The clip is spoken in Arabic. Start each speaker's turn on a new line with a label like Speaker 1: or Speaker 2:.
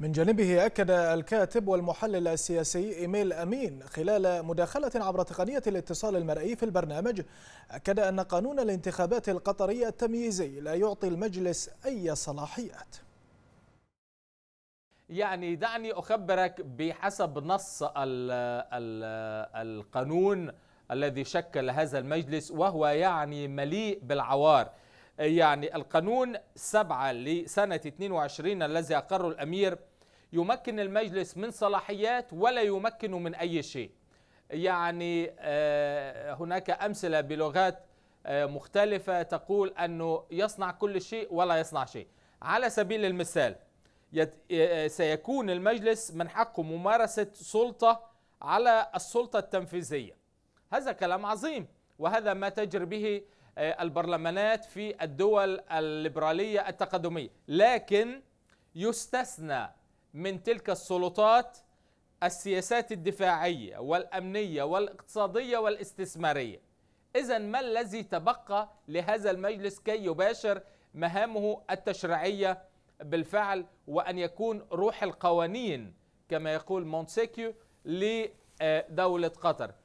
Speaker 1: من جانبه أكد الكاتب والمحلل السياسي إيميل أمين خلال مداخلة عبر تقنية الاتصال المرئي في البرنامج أكد أن قانون الانتخابات القطرية التمييزي لا يعطي المجلس أي صلاحيات
Speaker 2: يعني دعني أخبرك بحسب نص الـ الـ القانون الذي شكل هذا المجلس وهو يعني مليء بالعوار يعني القانون 7 لسنة 22 الذي أقره الأمير يمكن المجلس من صلاحيات ولا يمكنه من أي شيء يعني آه، هناك أمثلة بلغات آه، مختلفة تقول أنه يصنع كل شيء ولا يصنع شيء على سبيل المثال آه، سيكون المجلس من حقه ممارسة سلطة على السلطة التنفيذية هذا كلام عظيم وهذا ما تجري به آه، البرلمانات في الدول الليبرالية التقدمية لكن يستثنى من تلك السلطات السياسات الدفاعية والأمنية والاقتصادية والاستثمارية إذا ما الذي تبقى لهذا المجلس كي يباشر مهامه التشريعية بالفعل وأن يكون روح القوانين كما يقول مونتسيكيو لدولة قطر